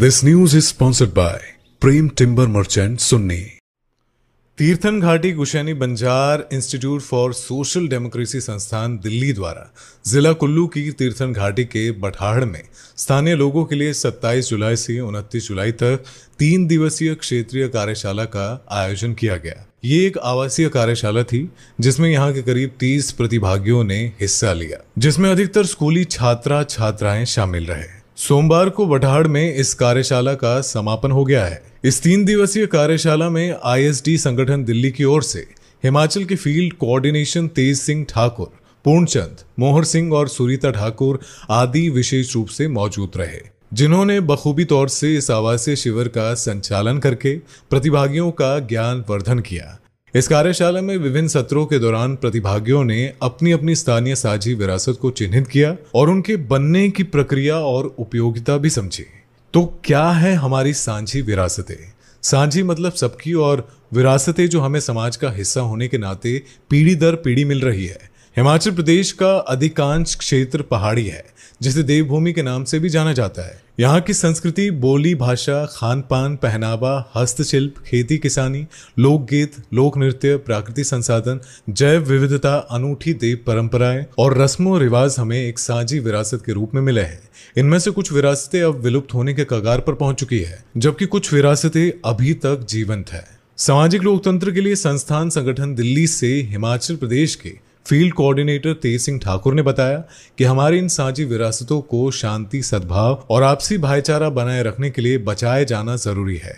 this news is sponsored by Prem timber merchant Sunni Tirthan घाटी Gushaini Banjar institute for social democracy संस्थान दिल्ली द्वारा जिला कुल्लू की तीर्थन घाटी के बठाड़ में स्थानीय लोगों के लिए 27 जुलाई से 29 जुलाई तक तीन दिवसीय क्षेत्रीय कार्यशाला का आयोजन किया गया ये एक आवासीय कार्यशाला थी जिसमें यहाँ के करीब 30 प्रतिभागियों ने हिस्सा लिया जिसमें अधिकतर स्कूली छात्रा छात्राएं शामिल रहे सोमवार को बठाड़ में इस कार्यशाला का समापन हो गया है इस तीन दिवसीय कार्यशाला में आईएसडी संगठन दिल्ली की ओर से हिमाचल के फील्ड कोऑर्डिनेशन तेज सिंह ठाकुर पूर्णचंद मोहर सिंह और सुरीता ठाकुर आदि विशेष रूप से मौजूद रहे जिन्होंने बखूबी तौर से इस आवासीय शिविर का संचालन करके प्रतिभागियों का ज्ञान वर्धन किया इस कार्यशाला में विभिन्न सत्रों के दौरान प्रतिभागियों ने अपनी अपनी स्थानीय साझी विरासत को चिन्हित किया और उनके बनने की प्रक्रिया और उपयोगिता भी समझी तो क्या है हमारी सांझी विरासतें सांझी मतलब सबकी और विरासतें जो हमें समाज का हिस्सा होने के नाते पीढ़ी दर पीढ़ी मिल रही है हिमाचल प्रदेश का अधिकांश क्षेत्र पहाड़ी है जिसे देवभूमि के नाम से भी जाना जाता है यहाँ की संस्कृति बोली भाषा खान पान पहनावा हस्तशिल्प खेती किसानी लोकगीत लोक नृत्य प्राकृतिक संसाधन जैव विविधता अनूठी देव परंपराएं और रस्मों रिवाज हमें एक साझी विरासत के रूप में मिले हैं इनमें से कुछ विरासतें अब विलुप्त होने के कगार पर पहुंच चुकी है जबकि कुछ विरासतें अभी तक जीवंत है सामाजिक लोकतंत्र के लिए संस्थान संगठन दिल्ली से हिमाचल प्रदेश के फील्ड कोऑर्डिनेटर तेज सिंह ठाकुर ने बताया कि हमारी इन साझी विरासतों को शांति सद्भाव और आपसी भाईचारा बनाए रखने के लिए बचाए जाना जरूरी है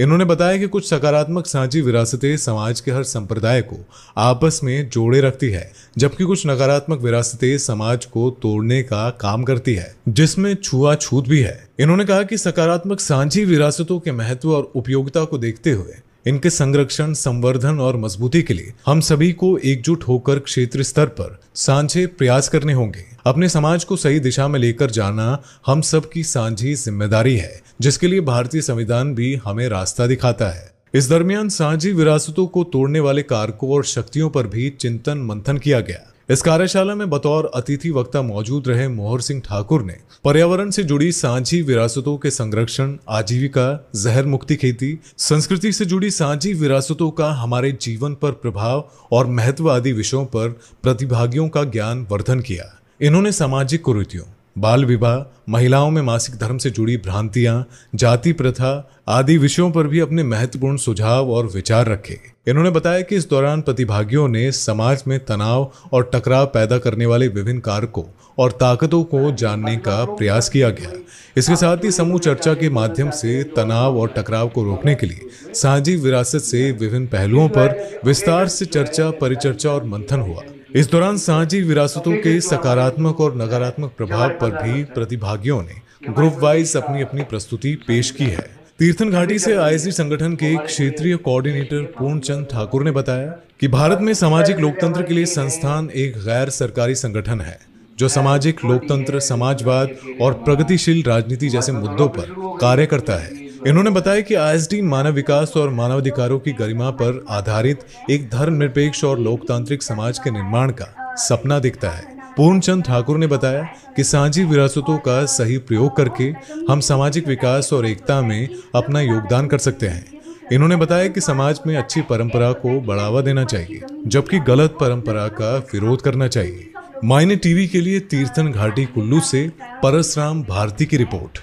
इन्होंने बताया कि कुछ सकारात्मक साझी विरासतें समाज के हर संप्रदाय को आपस में जोड़े रखती है जबकि कुछ नकारात्मक विरासतें समाज को तोड़ने का काम करती है जिसमें छुआछूत भी है इन्होंने कहा कि सकारात्मक साझी विरासतों के महत्व और उपयोगिता को देखते हुए इनके संरक्षण संवर्धन और मजबूती के लिए हम सभी को एकजुट होकर क्षेत्र स्तर पर सांझे प्रयास करने होंगे अपने समाज को सही दिशा में लेकर जाना हम सब की सांझी जिम्मेदारी है जिसके लिए भारतीय संविधान भी हमें रास्ता दिखाता है इस दरमियान सांझी विरासतों को तोड़ने वाले कारकों और शक्तियों पर भी चिंतन मंथन किया गया इस कार्यशाला में बतौर अतिथि वक्ता मौजूद रहे मोहर सिंह ठाकुर ने पर्यावरण से जुड़ी सांझी विरासतों के संरक्षण आजीविका जहर मुक्ति खेती संस्कृति से जुड़ी सांझी विरासतों का हमारे जीवन पर प्रभाव और महत्व आदि विषयों पर प्रतिभागियों का ज्ञान वर्धन किया इन्होंने सामाजिक कुरीतियों बाल विवाह महिलाओं में मासिक धर्म से जुड़ी भ्रांतियां जाति प्रथा आदि विषयों पर भी अपने महत्वपूर्ण सुझाव और विचार रखे इन्होंने बताया कि इस दौरान प्रतिभागियों ने समाज में तनाव और टकराव पैदा करने वाले विभिन्न कारकों और ताकतों को जानने का प्रयास किया गया इसके साथ ही समूह चर्चा के माध्यम से तनाव और टकराव को रोकने के लिए साझी विरासत से विभिन्न पहलुओं पर विस्तार से चर्चा परिचर्चा और मंथन हुआ इस दौरान साझी विरासतों के सकारात्मक और नकारात्मक प्रभाव पर भी प्रतिभागियों ने ग्रुप वाइज अपनी अपनी प्रस्तुति पेश की है तीर्थन घाटी से आईएसडी संगठन के क्षेत्रीय कोऑर्डिनेटर पूर्णचंद ठाकुर ने बताया कि भारत में सामाजिक लोकतंत्र के लिए संस्थान एक गैर सरकारी संगठन है जो सामाजिक लोकतंत्र समाजवाद और प्रगतिशील राजनीति जैसे मुद्दों पर कार्य करता है इन्होंने बताया कि आईएसडी मानव विकास और मानवाधिकारों की गरिमा पर आधारित एक धर्मनिरपेक्ष और लोकतांत्रिक समाज के निर्माण का सपना दिखता है पूर्णचंद ठाकुर ने बताया कि सांझी विरासतों का सही प्रयोग करके हम सामाजिक विकास और एकता में अपना योगदान कर सकते हैं इन्होंने बताया कि समाज में अच्छी परंपरा को बढ़ावा देना चाहिए जबकि गलत परंपरा का विरोध करना चाहिए मायने टीवी के लिए तीर्थन घाटी कुल्लू से परसराम भारती की रिपोर्ट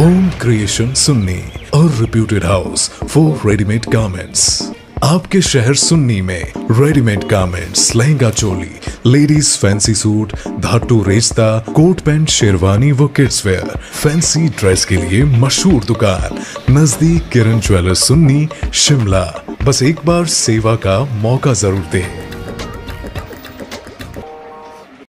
ओम क्रिएशन सुन्नी और reputed house for readymade garments आपके शहर सुन्नी में readymade garments lehenga choli ladies fancy suit धाटू रेस्ता कोट पैंट शेरवानी व किड्स वेयर फैंसी ड्रेस के लिए मशहूर दुकान नजदीक किरण ज्वेलर्स सुन्नी शिमला बस एक बार सेवा का मौका जरूर दें